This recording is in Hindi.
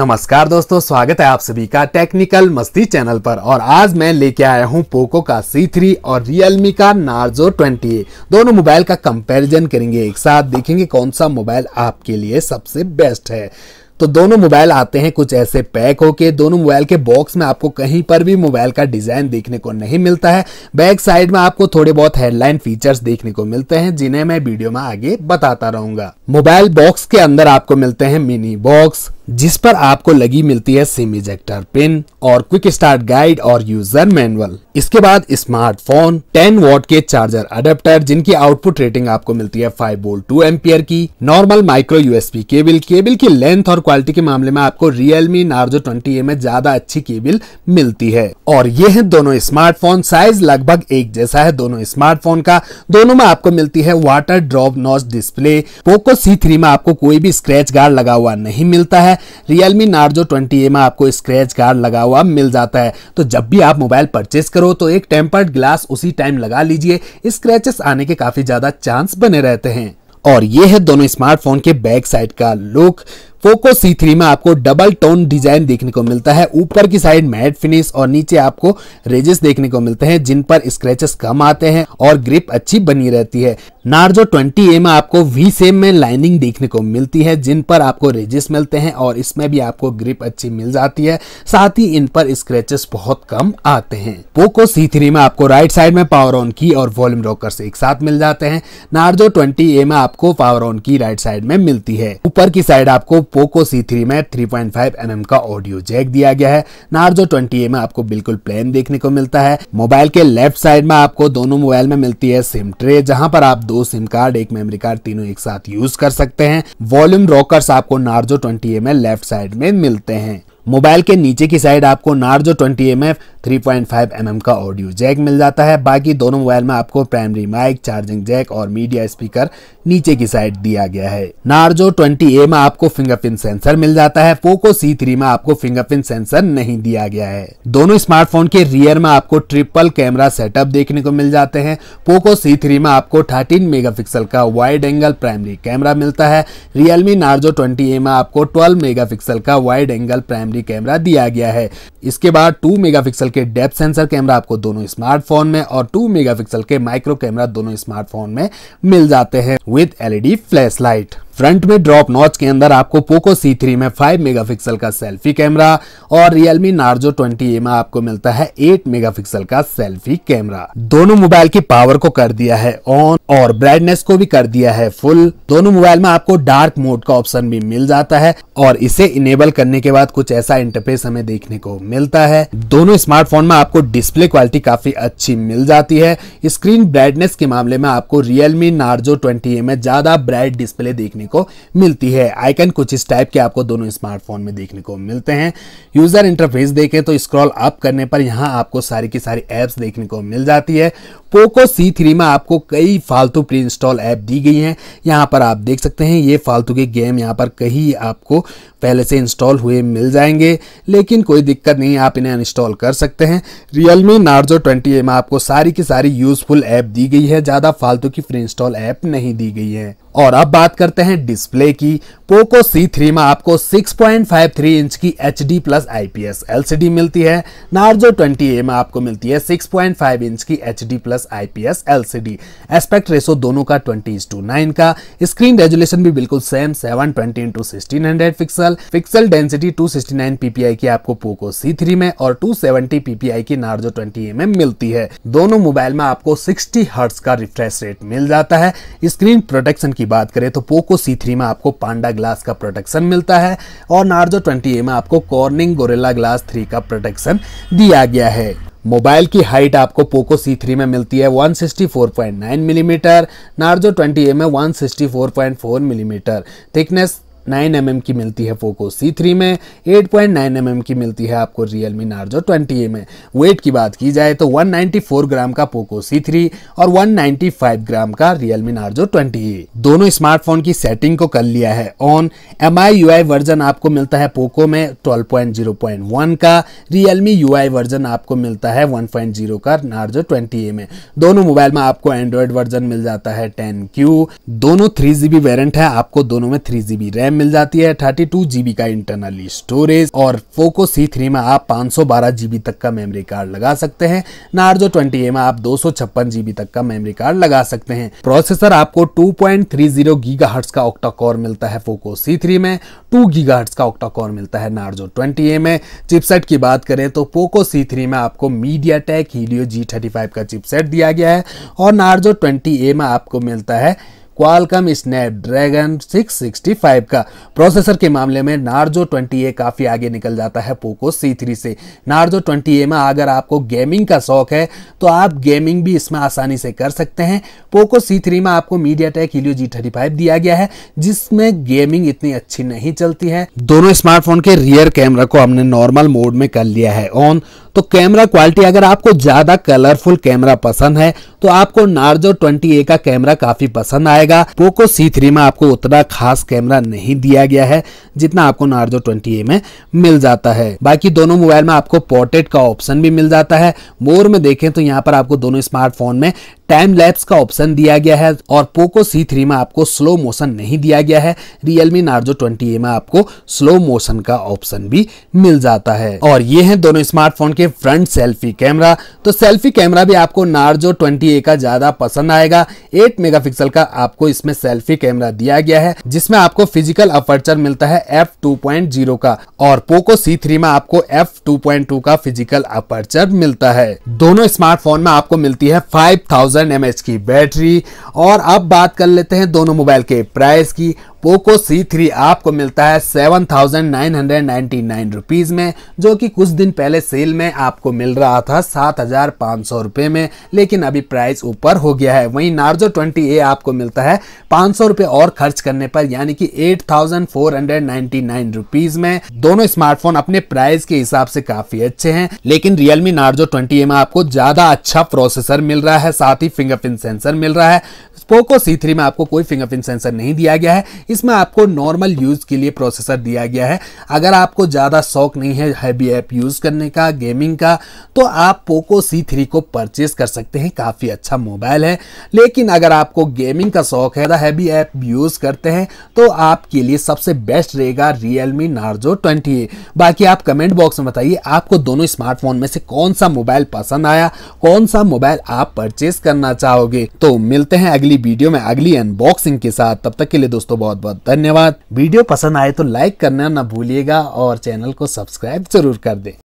नमस्कार दोस्तों स्वागत है आप सभी का टेक्निकल मस्ती चैनल पर और आज मैं लेके आया हूँ पोको का C3 और Realme का Narzo 20 दोनों मोबाइल का कंपैरिजन करेंगे एक साथ देखेंगे कौन सा मोबाइल आपके लिए सबसे बेस्ट है तो दोनों मोबाइल आते हैं कुछ ऐसे पैक होके दोनों मोबाइल के बॉक्स में आपको कहीं पर भी मोबाइल का डिजाइन देखने को नहीं मिलता है बैक साइड में आपको थोड़े बहुत हेडलाइन फीचर्स देखने को मिलते हैं जिन्हें मैं वीडियो में आगे बताता रहूंगा मोबाइल बॉक्स के अंदर आपको मिलते हैं मिनी बॉक्स जिस पर आपको लगी मिलती है सिम इजेक्टर पिन और क्विक स्टार्ट गाइड और यूजर मैनुअल इसके बाद स्मार्टफोन 10 वॉट के चार्जर अडेप्टर जिनकी आउटपुट रेटिंग आपको मिलती है 5 बोल्ट टू एम्पियर की normal micro USB cable cable की लेंथ और क्वालिटी के मामले में आपको रियलमी नार्जो ट्वेंटी ए में ज्यादा अच्छी केबल मिलती है और ये है दोनों स्मार्टफोन साइज लगभग एक जैसा है दोनों स्मार्टफोन का दोनों में आपको मिलती है water drop notch display Poco C में आपको कोई भी स्क्रेच गार्ड लगा हुआ नहीं मिलता है रियलमी नार्जो ट्वेंटी ए में आपको स्क्रैच कार्ड लगा हुआ मिल जाता है तो जब भी आप मोबाइल परचेस करो तो एक टेम्पर्ड ग्लास उसी टाइम लगा लीजिए स्क्रैचेस आने के काफी ज्यादा चांस बने रहते हैं और ये है दोनों स्मार्टफोन के बैक साइड का लुक पोको सी थ्री में आपको डबल टोन डिजाइन देखने को मिलता है ऊपर की साइड मैट फिनिश और नीचे आपको रेजेस देखने को मिलते हैं जिन पर स्क्रेचेस कम आते हैं और ग्रिप अच्छी बनी रहती है नार्जो 20A ए में आपको वी सेम में लाइनिंग देखने को मिलती है जिन पर आपको रेजेस मिलते हैं और इसमें भी आपको ग्रिप अच्छी मिल जाती है साथ ही इन पर स्क्रेचेस बहुत कम आते हैं पोको सी थ्री में आपको राइट साइड में पावर ऑन की और वॉल्यूम से एक साथ मिल जाते हैं नार्जो ट्वेंटी ए में आपको पावर ऑन की राइट साइड में मिलती है ऊपर की साइड आपको पोको सी थ्री में 3.5 mm का ऑडियो जैक दिया गया है नार्जो 20A में आपको बिल्कुल प्लेन देखने को मिलता है मोबाइल के लेफ्ट साइड में आपको दोनों मोबाइल में मिलती है सिम ट्रे जहां पर आप दो सिम कार्ड एक मेमोरी कार्ड तीनों एक साथ यूज कर सकते हैं वॉल्यूम रॉकर्स आपको नार्जो 20A में लेफ्ट साइड में मिलते हैं मोबाइल के नीचे की साइड आपको नार्जो 20 एम एफ 3.5 mm का ऑडियो जैक मिल जाता है बाकी दोनों मोबाइल में आपको प्राइमरी माइक चार्जिंग जैक और मीडिया स्पीकर नीचे की साइड दिया गया है नार्जो 20A में आपको फिंगरप्रिंट सेंसर मिल जाता है पोको C3 में आपको फिंगरप्रिंट सेंसर नहीं दिया गया है दोनों स्मार्टफोन के रियर में आपको ट्रिपल कैमरा सेटअप देखने को मिल जाते हैं पोको C3 में आपको 13 मेगापिक्सल का वाइड एंगल प्राइमरी कैमरा मिलता है रियलमी नार्जो 20A में आपको 12 मेगापिक्सल का वाइड एंगल प्राइमरी कैमरा दिया गया है इसके बाद टू मेगा के डेप सेंसर कैमरा आपको दोनों स्मार्टफोन में और 2 मेगापिक्सल के माइक्रो कैमरा दोनों स्मार्टफोन में मिल जाते हैं with LED flash light front में ड्रॉप नॉच के अंदर आपको पोको C3 में 5 मेगापिक्सल का सेल्फी कैमरा और रियलमी नार्जो 20A में आपको मिलता है 8 मेगापिक्सल का सेल्फी कैमरा दोनों मोबाइल की पावर को कर दिया है ऑन और ब्राइटनेस को भी कर दिया है फुल दोनों मोबाइल में आपको डार्क मोड का ऑप्शन भी मिल जाता है और इसे इनेबल करने के बाद कुछ ऐसा इंटरफेस हमें देखने को मिलता है दोनों स्मार्टफोन में आपको डिस्प्ले क्वालिटी काफी अच्छी मिल जाती है स्क्रीन ब्राइटनेस के मामले में आपको रियलमी नार्जो ट्वेंटी में ज्यादा ब्राइट डिस्प्ले देखने को मिलती है आइकन कुछ इस टाइप के आपको दोनों स्मार्टफोन में देखने को मिलते हैं यूजर इंटरफेस देखें तो स्क्रॉल अप करने पर यहां आपको सारी की सारी एप्स देखने को मिल जाती है पोको सी थ्री में आपको कई फालतू प्री इंस्टॉल ऐप दी गई हैं यहाँ पर आप देख सकते हैं ये फालतू के गेम यहाँ पर कहीं आपको पहले से इंस्टॉल हुए मिल जाएंगे लेकिन कोई दिक्कत नहीं आप इन्हें अनइंस्टॉल कर सकते हैं रियलमी नार्जो ट्वेंटी ए में आपको सारी की सारी यूजफुल ऐप दी गई है ज़्यादा फालतू की प्री इंस्टॉल ऐप नहीं दी गई है और अब बात करते हैं डिस्प्ले की पोको C3 में आपको 6.53 इंच की H D plus I P S L C D मिलती है नार्जो ए में आपको मिलती है 6.5 इंच की H D plus I P S L C D aspect ratio दोनों का 20 टू नाइन का स्क्रीन रेजुलेशन भी बिल्कुल same 720 twenty into sixteen hundred pixel pixel density two sixty 269 ppi की आपको पोको C3 में और टू 270 ppi की नार्जो ए में मिलती है दोनों मोबाइल में आपको सिक्सटी हर्ट्स का रिफ्रेश रेट मिल जाता है स्क्रीन प्रोटेक्शन की की बात करें तो पोको सी थ्री में आपको पांडा ग्लास का प्रोटेक्शन मिलता है और नार्जो ट्वेंटी ए में आपको कॉर्निंग गोरेला ग्लास थ्री का प्रोटेक्शन दिया गया है मोबाइल की हाइट आपको पोको C3 में मिलती है 164.9 मिलीमीटर mm, नार्जो 20A में 164.4 millimetre mm, thickness nine M की मिलती है फोको सी थ्री में eight point nine M M की मिलती है आपको Realme Narzo twenty A में वेट की बात की जाए तो वन नाइन्टी फोर ग्राम का पोको सी थ्री और वन नाइन्टी फाइव ग्राम का रियल मी नार्जो ट्वेंटी दोनों स्मार्टफोन की सेटिंग को कर लिया है on M I U I version आपको मिलता है पोको में twelve point zero point one का Realme U I version आपको मिलता है वन पॉइंट जीरो का नार्जो ट्वेंटी ए में दोनों मोबाइल में आपको एंड्रॉयड वर्जन मिल जाता है टेन क्यू दोनों थ्री जीबी वेरियंट है आपको दोनों में थ्री जीबी रैम मिल जाती है थर्टी टू जीबी का इंटरनली स्टोरेज और फोको सी थ्री में आप पांच सौ बारह जीबी तक का मेमोरी कार्ड लगा सकते हैं नार्जो ट्वेंटी ए में आप दो सौ छप्पन जीबी तक का मेमोरी कार्ड लगा सकते हैं प्रोसेसर आपको two point three zero giga hertz का ऑक्टा कोर मिलता है फोको सी थ्री में टू गीगा हर्ट्स का ऑक्टा कोर मिलता है नार्जो ट्वेंटी ए में चिपसेट की बात करें तो पोको सी थ्री में आपको MediaTek Helio G thirty five का चिपसेट दिया गया है और नार्जो ट्वेंटी ए में आपको मिलता है क्वालकम स्नैपड्रैगन 665 का प्रोसेसर के मामले में नार्जो 20A काफ़ी आगे निकल जाता है पोको C3 से नार्जो 20A में अगर आपको गेमिंग का शौक है तो आप गेमिंग भी इसमें आसानी से कर सकते हैं पोको C3 में आपको मीडिया टेक हिलियो जी दिया गया है जिसमें गेमिंग इतनी अच्छी नहीं चलती है दोनों स्मार्टफोन के रियर कैमरा को हमने नॉर्मल मोड में कर लिया है ऑन तो कैमरा क्वालिटी अगर आपको ज़्यादा कलरफुल कैमरा पसंद है तो आपको नार्जो 20A का कैमरा काफ़ी पसंद आएगा पोको C3 में आपको उतना खास कैमरा नहीं दिया गया है जितना आपको नार्जो 20A में मिल जाता है बाकी दोनों मोबाइल में आपको पोर्ट्रेट का ऑप्शन भी मिल जाता है मोर में देखें तो यहाँ पर आपको दोनों स्मार्टफोन में टाइम लैप्स का ऑप्शन दिया गया है और पोको सी थ्री में आपको स्लो मोशन नहीं दिया गया है रियलमी नार्जो ट्वेंटी ए में आपको स्लो मोशन का ऑप्शन भी मिल जाता है और ये हैं दोनों स्मार्टफोन के फ्रंट सेल्फी कैमरा तो सेल्फी कैमरा भी आपको नार्जो 20A का ज़्यादा पसंद आएगा 8 मेगापिक्सल का आपको इसमें सेल्फी कैमरा दिया गया है जिसमें आपको फिजिकल अपर्चर मिलता है एफ टू का और पोको सी में आपको एफ टू का फिजिकल अपर्चर मिलता है दोनों स्मार्टफोन में आपको मिलती है फाइव थाउजेंड की बैटरी और अब बात कर लेते हैं दोनों मोबाइल के प्राइस की पोको C3 आपको मिलता है seven thousand nine hundred nine rupees में जो कि कुछ दिन पहले सेल में आपको मिल रहा था सात हज़ार पाँच सौ में लेकिन अभी प्राइस ऊपर हो गया है वहीं नार्जो 20A आपको मिलता है पाँच सौ और खर्च करने पर यानी कि eight thousand four hundred nine rupees में दोनों स्मार्टफोन अपने प्राइस के हिसाब से काफ़ी अच्छे हैं लेकिन रियलमी नार्जो ट्वेंटी में आपको ज़्यादा अच्छा प्रोसेसर मिल रहा है साथ ही फिंगरप्रिंट सेंसर मिल रहा है पोको सी में आपको कोई फिंगरप्रिंट सेंसर नहीं दिया गया है इसमें आपको नॉर्मल यूज के लिए प्रोसेसर दिया गया है अगर आपको ज़्यादा शौक नहीं है हैवी ऐप यूज़ करने का गेमिंग का तो आप पोको सी थ्री को परचेज कर सकते हैं काफ़ी अच्छा मोबाइल है लेकिन अगर आपको गेमिंग का शौक है हैवी ऐप यूज़ करते हैं तो आपके लिए सबसे बेस्ट रहेगा रियल मी नार्जो ट्वेंटी बाकी आप कमेंट बॉक्स में बताइए आपको दोनों स्मार्टफोन में से कौन सा मोबाइल पसंद आया कौन सा मोबाइल आप परचेज करना चाहोगे तो मिलते हैं अगली वीडियो में अगली अनबॉक्सिंग के साथ तब तक के लिए दोस्तों बहुत बहुत बहुत धन्यवाद वीडियो पसंद आए तो लाइक करना ना भूलिएगा और चैनल को सब्सक्राइब जरूर कर दें